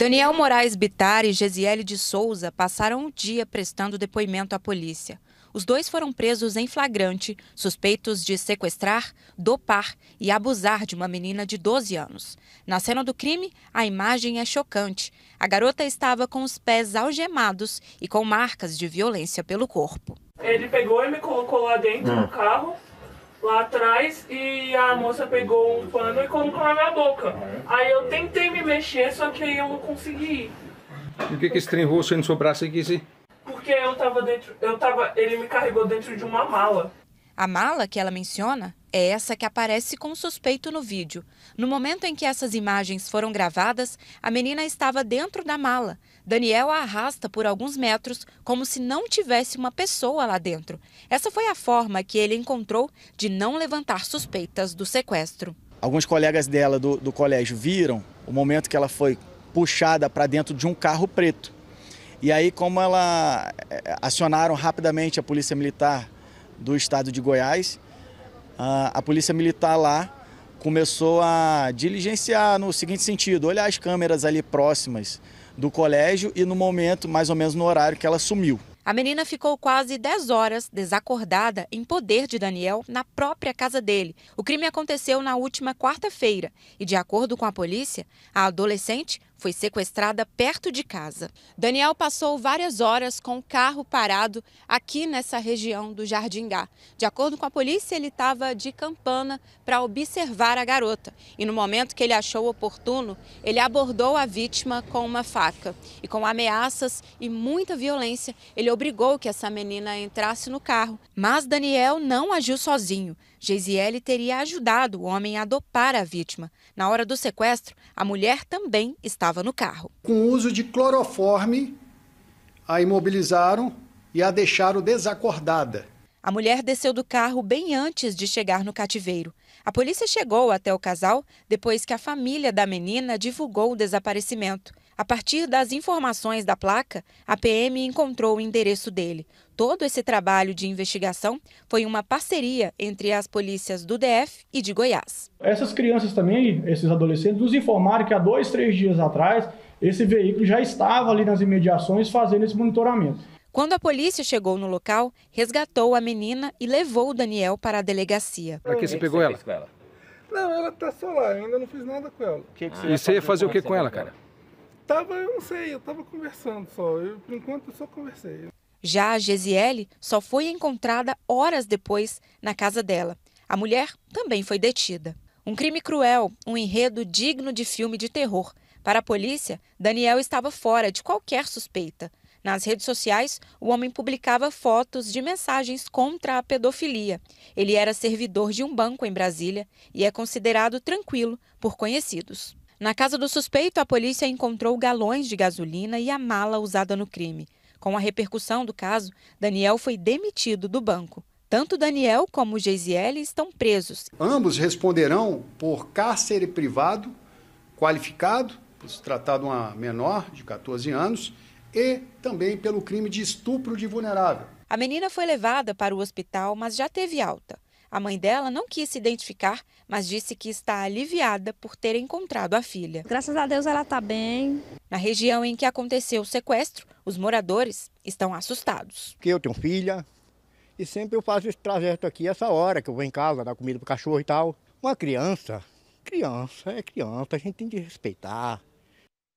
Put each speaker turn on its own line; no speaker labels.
Daniel Moraes Bitar e Gesiele de Souza passaram o dia prestando depoimento à polícia. Os dois foram presos em flagrante, suspeitos de sequestrar, dopar e abusar de uma menina de 12 anos. Na cena do crime, a imagem é chocante. A garota estava com os pés algemados e com marcas de violência pelo corpo. Ele pegou e me colocou lá dentro do hum. carro lá atrás e a moça pegou um pano e colocou na minha boca. Aí eu tentei me mexer, só que eu não consegui. ir. Por que que esse trem roxo no seu braço aqui, Porque eu tava dentro, eu tava, ele me carregou dentro de uma mala. A mala que ela menciona é essa que aparece com suspeito no vídeo. No momento em que essas imagens foram gravadas, a menina estava dentro da mala. Daniel a arrasta por alguns metros, como se não tivesse uma pessoa lá dentro. Essa foi a forma que ele encontrou de não levantar suspeitas do sequestro. Alguns colegas dela do, do colégio viram o momento que ela foi puxada para dentro de um carro preto. E aí, como ela eh, acionaram rapidamente a Polícia Militar do estado de Goiás, a polícia militar lá começou a diligenciar no seguinte sentido, olhar as câmeras ali próximas do colégio e no momento, mais ou menos no horário que ela sumiu. A menina ficou quase 10 horas desacordada em poder de Daniel na própria casa dele. O crime aconteceu na última quarta-feira e, de acordo com a polícia, a adolescente foi sequestrada perto de casa. Daniel passou várias horas com o carro parado aqui nessa região do Jardingá. De acordo com a polícia, ele estava de campana para observar a garota. E no momento que ele achou oportuno, ele abordou a vítima com uma faca. E com ameaças e muita violência, ele obrigou que essa menina entrasse no carro. Mas Daniel não agiu sozinho. Geisiele teria ajudado o homem a dopar a vítima. Na hora do sequestro, a mulher também estava estava no carro. Com o uso de cloroforme, a imobilizaram e a deixaram desacordada. A mulher desceu do carro bem antes de chegar no cativeiro. A polícia chegou até o casal depois que a família da menina divulgou o desaparecimento. A partir das informações da placa, a PM encontrou o endereço dele. Todo esse trabalho de investigação foi uma parceria entre as polícias do DF e de Goiás. Essas crianças também, esses adolescentes, nos informaram que há dois, três dias atrás, esse veículo já estava ali nas imediações fazendo esse monitoramento. Quando a polícia chegou no local, resgatou a menina e levou o Daniel para a delegacia. Para que você pegou ela? Não, ela tá só lá, eu ainda não fiz nada com ela. Que que você ah, e é você ia fazer o que com ela, cara? Tava, eu não sei, eu tava conversando só. Eu, por enquanto eu só conversei. Já a Gesiele só foi encontrada horas depois na casa dela. A mulher também foi detida. Um crime cruel, um enredo digno de filme de terror. Para a polícia, Daniel estava fora de qualquer suspeita. Nas redes sociais, o homem publicava fotos de mensagens contra a pedofilia. Ele era servidor de um banco em Brasília e é considerado tranquilo por conhecidos. Na casa do suspeito, a polícia encontrou galões de gasolina e a mala usada no crime. Com a repercussão do caso, Daniel foi demitido do banco. Tanto Daniel como jeziel estão presos. Ambos responderão por cárcere privado qualificado, por se tratar de uma menor de 14 anos, e também pelo crime de estupro de vulnerável. A menina foi levada para o hospital, mas já teve alta. A mãe dela não quis se identificar, mas disse que está aliviada por ter encontrado a filha. Graças a Deus ela está bem. Na região em que aconteceu o sequestro, os moradores estão assustados. Que eu tenho filha e sempre eu faço esse trajeto aqui, essa hora que eu vou em casa, dar comida pro cachorro e tal. Uma criança, criança é criança, a gente tem que respeitar.